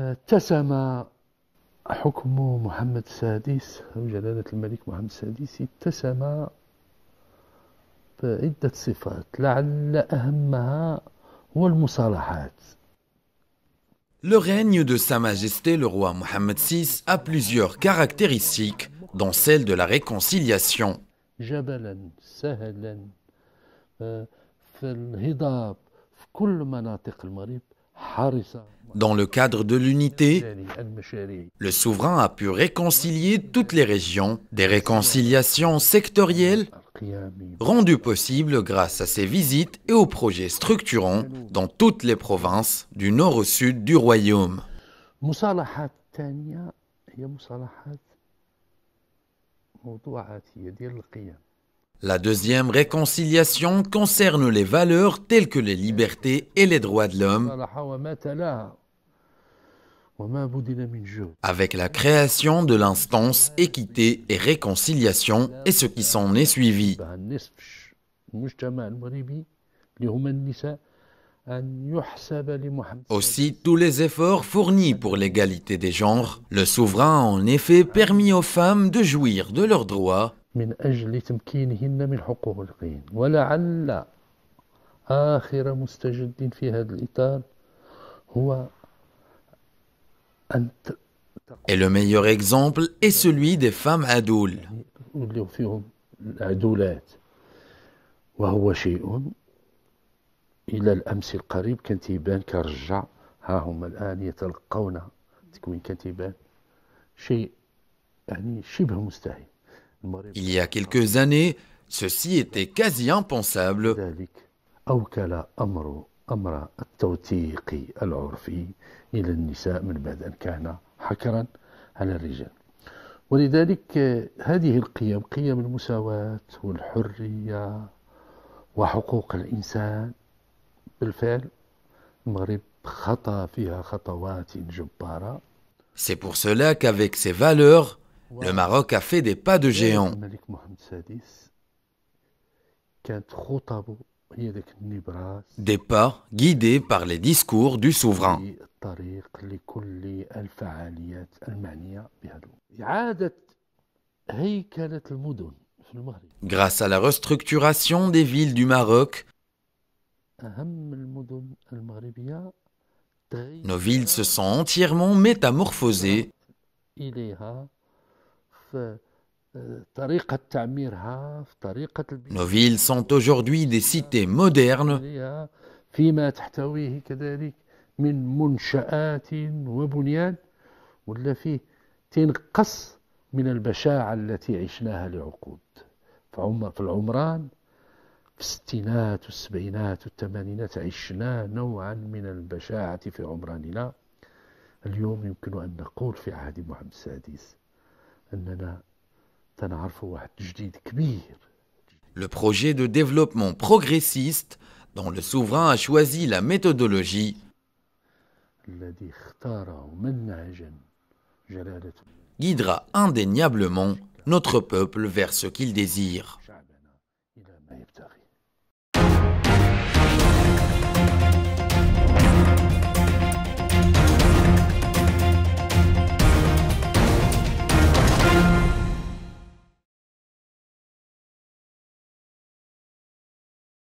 اتسم حكم محمد السادس أو جلالة الملك محمد السادس اتسم بعدة صفات لعل أهمها هو المصالحات Le règne de Sa Majesté le roi Mohammed VI a plusieurs caractéristiques, dont celle de la réconciliation. جبلا سهلا آه، في الهضاب في كل مناطق المغرب Dans le cadre de l'unité, le souverain a pu réconcilier toutes les régions, des réconciliations sectorielles rendues possibles grâce à ses visites et aux projets structurants dans toutes les provinces du nord au sud du royaume. La deuxième réconciliation concerne les valeurs telles que les libertés et les droits de l'homme. Avec la création de l'instance équité et réconciliation et ce qui s'en est suivi. Aussi, tous les efforts fournis pour l'égalité des genres, le souverain a en effet permis aux femmes de jouir de leurs droits من أجل تمكينهن من حقوق القين ولعل آخر مستجد في هذا الإطار هو أن Et le meilleur exemple est celui des femmes adoules. وهو شيء إلى الأمس القريب كان تيبان كرجع ها هما الآن يتلقون تكوين كان تيبان شيء يعني شبه مستحيل Il y a quelques années, ceci était quasi impensable. ولذلك هذه القيم قيم المساواة والحرية وحقوق الإنسان بالفعل المغرب خطأ فيها خطوات جبارة C'est pour cela qu'avec ces valeurs, le Maroc a fait des pas de géant. Des pas guidés par les discours du souverain. Grâce à la restructuration des villes du Maroc, nos villes se sont entièrement métamorphosées في Nos villes sont aujourd'hui des cités modernes في الستينات والسبعينات والثمانينات عشنا نوعا من البشاعة في عمراننا اليوم يمكن أن نقول في عهد محمد السادس Le projet de développement progressiste dont le souverain a choisi la méthodologie guidera indéniablement notre peuple vers ce qu'il désire.